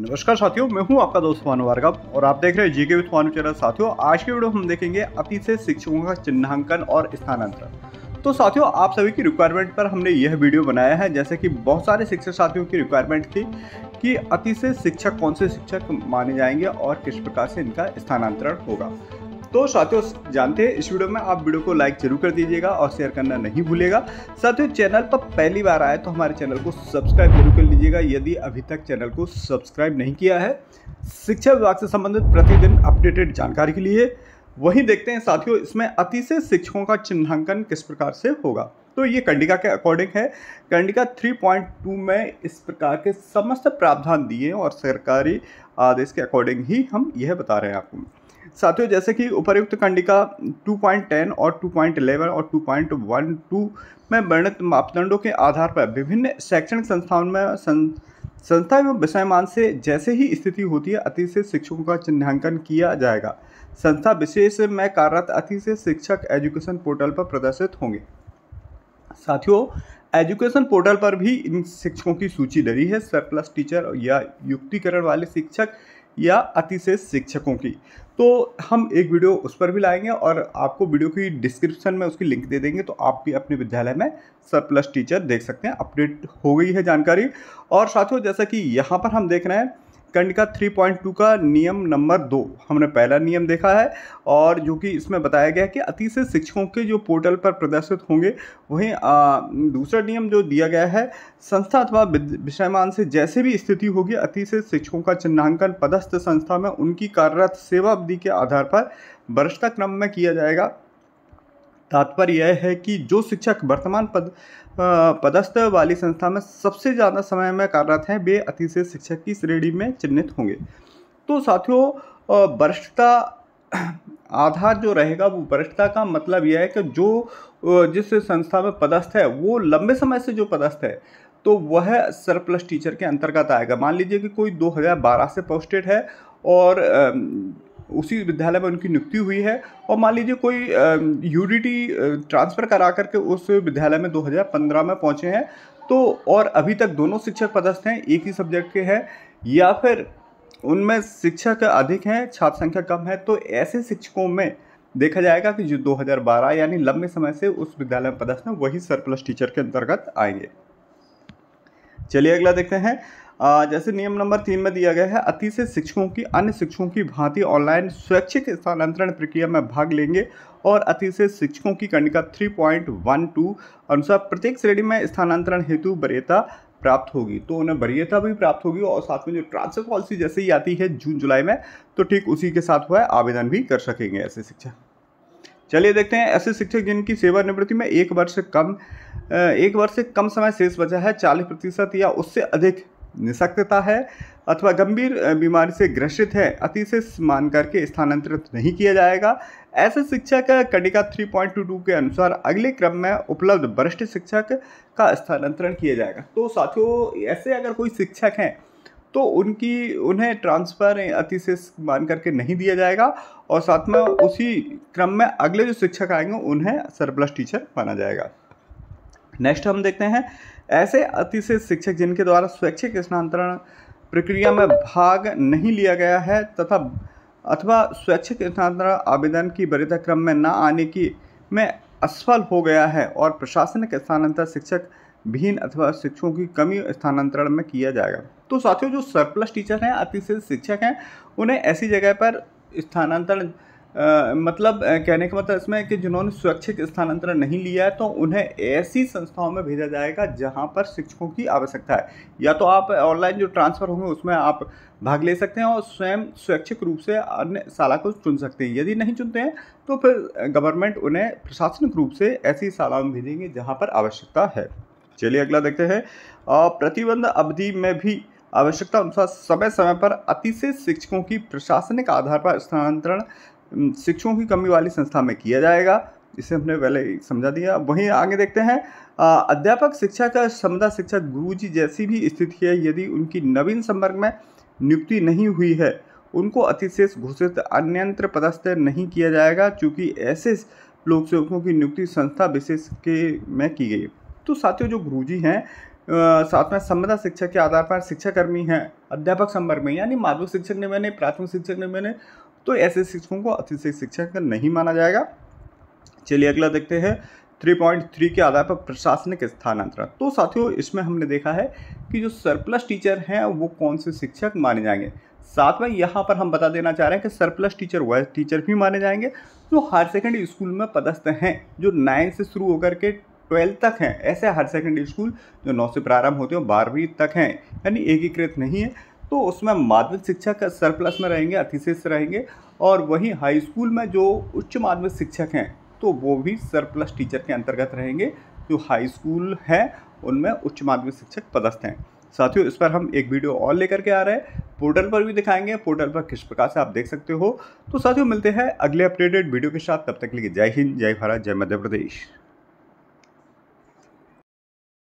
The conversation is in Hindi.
नमस्कार साथियों मैं हूं आपका दोस्त मानु वार्गव और आप देख रहे हैं जीके विथ मानु चैनल साथियों आज की वीडियो हम देखेंगे अति से शिक्षकों का चिन्हांकन और स्थानांतरण तो साथियों आप सभी की रिक्वायरमेंट पर हमने यह वीडियो बनाया है जैसे कि बहुत सारे शिक्षक साथियों की रिक्वायरमेंट थी कि अति से शिक्षक कौन से शिक्षक माने जाएंगे और किस प्रकार से इनका स्थानांतरण होगा तो साथियों जानते हैं इस वीडियो में आप वीडियो को लाइक जरूर कर दीजिएगा और शेयर करना नहीं भूलेगा साथियों चैनल पर पहली बार आए तो हमारे चैनल को सब्सक्राइब जरूर कर लीजिएगा यदि अभी तक चैनल को सब्सक्राइब नहीं किया है शिक्षा विभाग से संबंधित प्रतिदिन अपडेटेड जानकारी के लिए वहीं देखते हैं साथियों इसमें अतिशय शिक्षकों का चिन्हांकन किस प्रकार से होगा तो ये कंडिका के अकॉर्डिंग है कंडिका 3.2 में इस प्रकार के समस्त प्रावधान दिए और सरकारी आदेश के अकॉर्डिंग ही हम यह बता रहे हैं आपको साथियों जैसे कि उपरयुक्त कंडिका 2.10 और 2.11 और 2.12 में वर्णित मापदंडों के आधार पर विभिन्न शैक्षणिक संस्थाओं में सं, संस्था एवं विषय मान से जैसे ही स्थिति होती है अति से शिक्षकों का चिन्हांकन किया जाएगा संस्था विशेष में कार्यरत अति से शिक्षक एजुकेशन पोर्टल पर प्रदर्शित होंगे साथियों एजुकेशन पोर्टल पर भी इन शिक्षकों की सूची डरी है सरप्लस टीचर या युक्तिकरण वाले शिक्षक या अतिशय शिक्षकों की तो हम एक वीडियो उस पर भी लाएंगे और आपको वीडियो की डिस्क्रिप्शन में उसकी लिंक दे देंगे तो आप भी अपने विद्यालय में सरप्लस टीचर देख सकते हैं अपडेट हो गई है जानकारी और साथियों जैसा कि यहाँ पर हम देख रहे हैं कंडिका 3.2 का नियम नंबर दो हमने पहला नियम देखा है और जो कि इसमें बताया गया है कि अति से शिक्षकों के जो पोर्टल पर प्रदर्शित होंगे वहीं दूसरा नियम जो दिया गया है संस्था अथवा विषयमान से जैसे भी स्थिति होगी अति से शिक्षकों का चिन्हांकन पदस्थ संस्था में उनकी कार्यरत सेवा अवधि के आधार पर वरिष्ठता क्रम में किया जाएगा तात्पर्य यह है कि जो शिक्षक वर्तमान पद पदस्थ वाली संस्था में सबसे ज़्यादा समय में कार्यरत हैं वे अतिशय शिक्षक की श्रेणी में चिन्हित होंगे तो साथियों वरिष्ठता आधार जो रहेगा वो वरिष्ठता का मतलब यह है कि जो जिस संस्था में पदस्थ है वो लंबे समय से जो पदस्थ है तो वह सरप्लस टीचर के अंतर्गत आएगा मान लीजिए कि कोई 2012 से पोस्टेड है और उसी विद्यालय में उनकी नियुक्ति हुई है और मान लीजिए कोई यूडीटी ट्रांसफ़र करा करके उस विद्यालय में 2015 में पहुंचे हैं तो और अभी तक दोनों शिक्षक पदस्थ हैं एक ही सब्जेक्ट के हैं या फिर उनमें शिक्षक अधिक हैं छात्र संख्या कम है तो ऐसे शिक्षकों में देखा जाएगा कि जो 2012 यानी लंबे समय से उस विद्यालय में पदस्थ हैं वही सरप्लस टीचर के अंतर्गत आएंगे चलिए अगला देखते हैं जैसे नियम नंबर तीन में दिया गया है अति से शिक्षकों की अन्य शिक्षकों की भांति ऑनलाइन स्वैच्छिक स्थानांतरण प्रक्रिया में भाग लेंगे और अति से शिक्षकों की कंडिका 3.12 अनुसार प्रत्येक श्रेणी में स्थानांतरण हेतु वरीयता प्राप्त होगी तो उन्हें वरीयता भी प्राप्त होगी और साथ में जो ट्रांसफर पॉलिसी जैसे ही आती है जून जुलाई में तो ठीक उसी के साथ हुआ आवेदन भी कर सकेंगे ऐसे शिक्षक चलिए देखते हैं ऐसे शिक्षक जिनकी सेवानिवृत्ति में एक वर्ष कम एक वर्ष से कम समय शेष बचा है चालीस प्रतिशत या उससे अधिक निशक्तता है अथवा गंभीर बीमारी से ग्रसित है से मान करके स्थानांतरित नहीं किया जाएगा ऐसे शिक्षक टू 3.22 के अनुसार अगले क्रम में उपलब्ध वरिष्ठ शिक्षक का स्थानांतरण किया जाएगा तो साथियों ऐसे अगर कोई शिक्षक हैं तो उनकी उन्हें ट्रांसफ़र अतिशिष मान करके नहीं दिया जाएगा और साथ में उसी क्रम में अगले जो शिक्षक आएंगे उन्हें सरप्लस टीचर माना जाएगा नेक्स्ट हम देखते हैं ऐसे अतिशय शिक्षक जिनके द्वारा स्वैच्छिक स्थानांतरण प्रक्रिया में भाग नहीं लिया गया है तथा अथवा स्वैच्छिक स्थानांतरण आवेदन की वरीयता क्रम में न आने की में असफल हो गया है और प्रशासनिक स्थानांतरण शिक्षक भीन अथवा शिक्षकों की कमी स्थानांतरण में किया जाएगा तो साथियों जो सरप्लस टीचर हैं अतिशय शिक्षक हैं उन्हें ऐसी जगह पर स्थानांतरण आ, मतलब कहने का मतलब इसमें कि जिन्होंने स्वैच्छिक स्थानांतरण नहीं लिया है तो उन्हें ऐसी संस्थाओं में भेजा जाएगा जहाँ पर शिक्षकों की आवश्यकता है या तो आप ऑनलाइन जो ट्रांसफ़र होंगे उसमें आप भाग ले सकते हैं और स्वयं स्वैच्छिक रूप से अन्य शाला को चुन सकते हैं यदि नहीं चुनते हैं तो फिर गवर्नमेंट उन्हें प्रशासनिक रूप से ऐसी शालाओं में भेजेंगे जहाँ पर आवश्यकता है चलिए अगला देखते हैं प्रतिबंध अवधि में भी आवश्यकता अनुसार समय समय पर अतिशय शिक्षकों की प्रशासनिक आधार पर स्थानांतरण शिक्षकों की कमी वाली संस्था में किया जाएगा इसे हमने पहले समझा दिया वहीं आगे देखते हैं अध्यापक शिक्षा का क्षमता शिक्षक जी जैसी भी स्थिति है यदि उनकी नवीन संपर्क में नियुक्ति नहीं हुई है उनको अतिशेष घोषित अन्यंत्र पदस्थ नहीं किया जाएगा चूँकि ऐसे लोक सेवकों की नियुक्ति संस्था विशेष के में की गई तो साथियों जो गुरु जी हैं साथ में संबंधा शिक्षक के आधार पर शिक्षाकर्मी हैं अध्यापक संपर्क में यानी माध्यमिक शिक्षक ने मैंने प्राथमिक शिक्षक ने मैंने तो ऐसे शिक्षकों को अतिशय शिक्षक नहीं माना जाएगा चलिए अगला देखते हैं 3.3 के आधार पर प्रशासनिक स्थानांतरण तो साथियों इसमें हमने देखा है कि जो सरप्लस टीचर हैं वो कौन से शिक्षक माने जाएंगे साथ में यहाँ पर हम बता देना चाह रहे हैं कि सरप्लस टीचर वह टीचर भी माने जाएंगे जो हायर सेकेंडरी स्कूल में पदस्थ हैं जो नाइन्थ से शुरू होकर के ट्वेल्थ तक हैं ऐसे हायर सेकेंडरी स्कूल जो नौ से प्रारंभ होते हैं बारहवीं तक हैं यानी एकीकृत नहीं है तो उसमें माध्यमिक शिक्षा का सरप्लस में रहेंगे अतिशेष रहेंगे और वहीं हाई स्कूल में जो उच्च माध्यमिक शिक्षक हैं तो वो भी सरप्लस टीचर के अंतर्गत रहेंगे जो हाई स्कूल हैं उनमें उच्च माध्यमिक शिक्षक पदस्थ हैं साथियों इस पर हम एक वीडियो और लेकर के आ रहे हैं पोर्टल पर भी दिखाएंगे पोर्टल पर किस प्रकार से आप देख सकते हो तो साथियों मिलते हैं अगले अपडेटेड वीडियो के साथ तब तक के लिए जय हिंद जय भारत जय मध्य प्रदेश